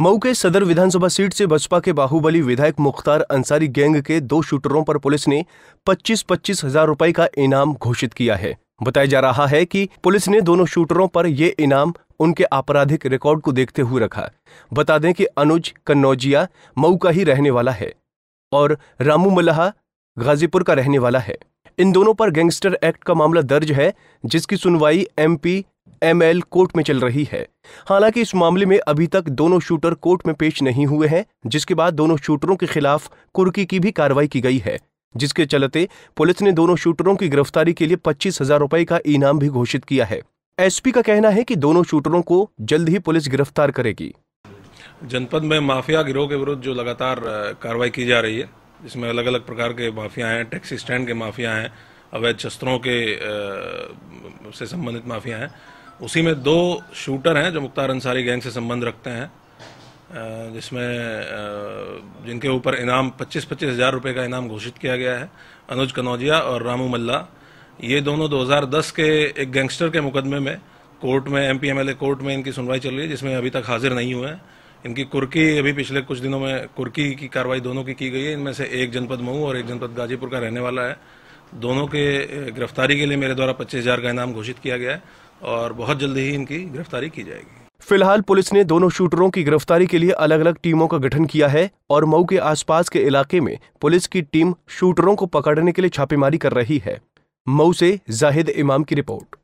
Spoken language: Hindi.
मऊ के सदर विधानसभा सीट से बसपा के बाहुबली विधायक मुख्तार अंसारी गैंग के दो शूटरों पर पुलिस ने पच्चीस पच्चीस हजार रूपए का इनाम घोषित किया है बताया जा रहा है कि पुलिस ने दोनों शूटरों पर यह इनाम उनके आपराधिक रिकॉर्ड को देखते हुए रखा बता दें कि अनुज कन्नौजिया मऊ का ही रहने वाला है और रामू मल्हा गाजीपुर का रहने वाला है इन दोनों पर गैंगस्टर एक्ट का मामला दर्ज है जिसकी सुनवाई एमपी एमएल कोर्ट में चल रही है हालांकि इस मामले में अभी तक दोनों शूटर कोर्ट में पेश नहीं हुए हैं जिसके बाद दोनों शूटरों के खिलाफ कुर्की की भी कार्रवाई की गई है जिसके चलते पुलिस ने दोनों शूटरों की गिरफ्तारी के लिए पच्चीस हजार रुपए का इनाम भी घोषित किया है एसपी का कहना है कि दोनों शूटरों को जल्द ही पुलिस गिरफ्तार करेगी जनपद में माफिया गिरोह के विरुद्ध जो लगातार कार्रवाई की जा रही है जिसमें अलग अलग प्रकार के माफिया हैं टैक्सी स्टैंड के माफिया हैं अवैध शस्त्रों के से संबंधित माफिया हैं उसी में दो शूटर हैं जो मुख्तार अंसारी गैंग से संबंध रखते हैं जिसमें जिनके ऊपर इनाम पच्चीस पच्चीस हज़ार रुपये का इनाम घोषित किया गया है अनुज कनौजिया और रामू मल्ला ये दोनों 2010 के एक गैंगस्टर के मुकदमे में कोर्ट में एम पी कोर्ट में इनकी सुनवाई चल रही है जिसमें अभी तक हाजिर नहीं हुए हैं इनकी कुर्की अभी पिछले कुछ दिनों में कुर्की की कार्रवाई दोनों की की गई है इनमें से एक जनपद मऊ और एक जनपद गाजीपुर का रहने वाला है दोनों के गिरफ्तारी के लिए मेरे द्वारा पच्चीस हजार का इनाम घोषित किया गया है और बहुत जल्दी ही इनकी गिरफ्तारी की जाएगी फिलहाल पुलिस ने दोनों शूटरों की गिरफ्तारी के लिए अलग अलग टीमों का गठन किया है और मऊ के आसपास के इलाके में पुलिस की टीम शूटरों को पकड़ने के लिए छापेमारी कर रही है मऊ से जाहिद इमाम की रिपोर्ट